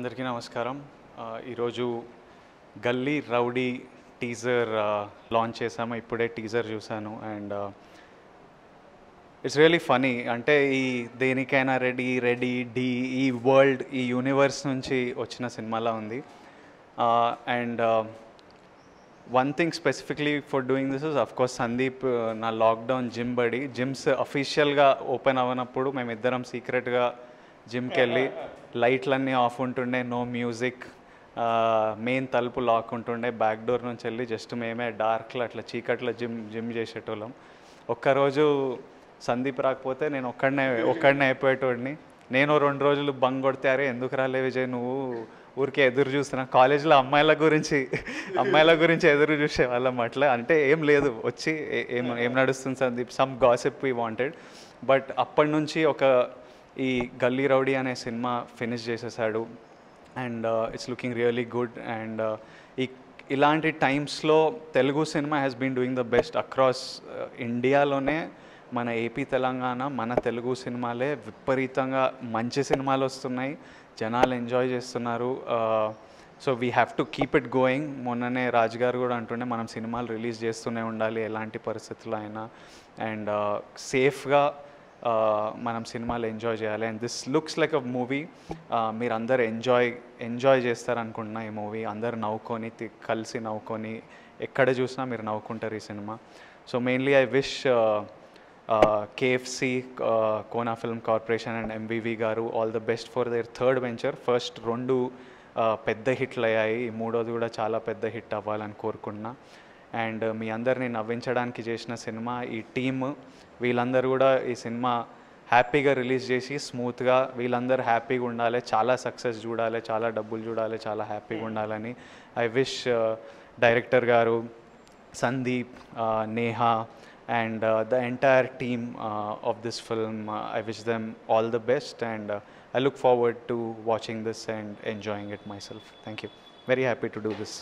అందరికీ నమస్కారం ఈరోజు గల్లీ రౌడీ టీజర్ లాంచ్ చేసాము ఇప్పుడే టీజర్ చూశాను అండ్ ఇట్స్ రియలీ ఫనీ అంటే ఈ దేనికైనా రెడీ రెడీ డీ ఈ వరల్డ్ ఈ యూనివర్స్ నుంచి వచ్చిన సినిమాలా ఉంది and one thing specifically for doing this is of course Sandeep నా లాక్డౌన్ జిమ్ బడి జిమ్స్ అఫీషియల్గా ఓపెన్ అవ్వనప్పుడు మేమిద్దరం సీక్రెట్గా జిమ్కి వెళ్ళి లైట్లన్నీ ఆఫ్ ఉంటుండే నో మ్యూజిక్ మెయిన్ తలుపు లాక్ ఉంటుండే బ్యాక్ డోర్ నుంచి వెళ్ళి జస్ట్ మేమే డార్క్లో అట్లా చీకట్లో జిమ్ జిమ్ చేసేటోళ్ళం ఒక్కరోజు సందీప్ రాకపోతే నేను ఒక్కడనే ఒక్కడనే అయిపోయేటోడిని నేను రెండు రోజులు బంగ్ కొడితే అరే ఎందుకు రాలే విజయ్ నువ్వు ఊరికే ఎదురు చూస్తున్నా కాలేజీలో అమ్మాయిల గురించి అమ్మాయిల గురించి ఎదురు చూసేవాళ్ళం అట్లా అంటే ఏం లేదు వచ్చి ఏం ఏం నడుస్తుంది Sandeep some gossip we wanted but అప్పటి నుంచి ఒక ఈ గల్లీ రౌడీ అనే సినిమా ఫినిష్ చేసేసాడు and it's looking really good and uh, ఈ ఇలాంటి టైమ్స్లో తెలుగు సినిమా has been doing the best across ఇండియాలోనే మన ఏపీ తెలంగాణ మన తెలుగు సినిమాలే విపరీతంగా మంచి సినిమాలు వస్తున్నాయి జనాలు ఎంజాయ్ చేస్తున్నారు so we have to keep it going మొన్ననే రాజుగారు గారు కూడా అంటుండే మనం సినిమాలు రిలీజ్ చేస్తూనే ఉండాలి ఎలాంటి పరిస్థితుల్లో అయినా అండ్ సేఫ్గా uh, మనం సినిమాలు ఎంజాయ్ చేయాలి and this looks like a movie మీరు అందరు ఎంజాయ్ ఎంజాయ్ చేస్తారనుకుంటున్నా ఈ మూవీ అందరు నవ్వుకొని కలిసి నవ్వుకొని ఎక్కడ చూసినా మీరు నవ్వుకుంటారు ఈ సినిమా so mainly I wish KFC Kona film corporation and MVV garu all the best for their third venture first రెండు పెద్ద హిట్లు అయ్యాయి మూడోది కూడా చాలా పెద్ద హిట్ అవ్వాలని కోరుకుంటున్నా అండ్ మీ అందరినీ నవ్వించడానికి చేసిన సినిమా ఈ టీమ్ వీళ్ళందరూ కూడా ఈ సినిమా హ్యాపీగా రిలీజ్ చేసి స్మూత్గా వీళ్ళందరూ హ్యాపీగా ఉండాలి చాలా సక్సెస్ చూడాలి చాలా డబ్బులు చూడాలి చాలా హ్యాపీగా ఉండాలని I wish director garu Sandeep Neha and the entire team of this film I wish them all the best and I look forward to watching this and enjoying it myself thank you very happy to do this